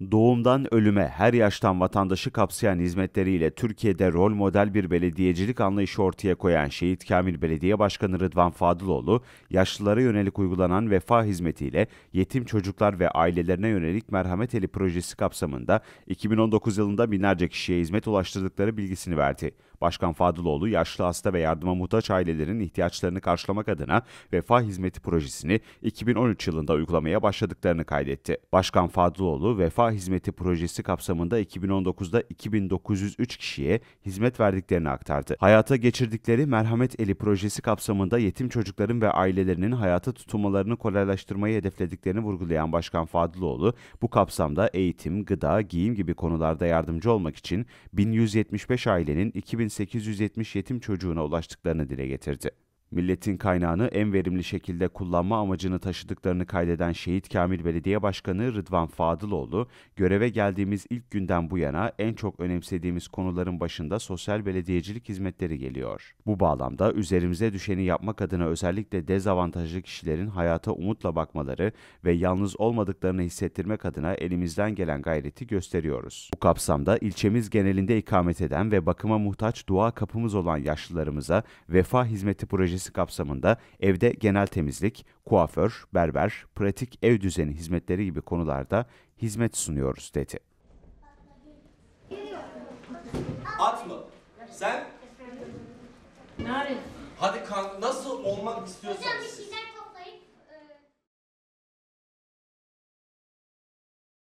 Doğumdan ölüme her yaştan vatandaşı kapsayan hizmetleriyle Türkiye'de rol model bir belediyecilik anlayışı ortaya koyan Şehit Kamil Belediye Başkanı Rıdvan Fadıloğlu, yaşlılara yönelik uygulanan vefa hizmetiyle yetim çocuklar ve ailelerine yönelik merhamet eli projesi kapsamında 2019 yılında binlerce kişiye hizmet ulaştırdıkları bilgisini verdi. Başkan Fadıloğlu yaşlı hasta ve yardıma muhtaç ailelerin ihtiyaçlarını karşılamak adına vefa hizmeti projesini 2013 yılında uygulamaya başladıklarını kaydetti. Başkan Fadıloğlu vefa hizmeti projesi kapsamında 2019'da 2903 kişiye hizmet verdiklerini aktardı. Hayata geçirdikleri Merhamet Eli projesi kapsamında yetim çocukların ve ailelerinin hayata tutunmalarını kolaylaştırmayı hedeflediklerini vurgulayan Başkan Fadıloğlu, bu kapsamda eğitim, gıda, giyim gibi konularda yardımcı olmak için 1175 ailenin 2000 2870 yetim çocuğuna ulaştıklarını dile getirdi. Milletin kaynağını en verimli şekilde kullanma amacını taşıdıklarını kaydeden Şehit Kamil Belediye Başkanı Rıdvan Fadıloğlu, göreve geldiğimiz ilk günden bu yana en çok önemsediğimiz konuların başında sosyal belediyecilik hizmetleri geliyor. Bu bağlamda üzerimize düşeni yapmak adına özellikle dezavantajlı kişilerin hayata umutla bakmaları ve yalnız olmadıklarını hissettirmek adına elimizden gelen gayreti gösteriyoruz. Bu kapsamda ilçemiz genelinde ikamet eden ve bakıma muhtaç dua kapımız olan yaşlılarımıza vefa hizmeti projesi projesi kapsamında evde genel temizlik, kuaför, berber, pratik ev düzeni hizmetleri gibi konularda hizmet sunuyoruz dedi. At mı? Sen? Hadi kan nasıl olmak istiyorsan.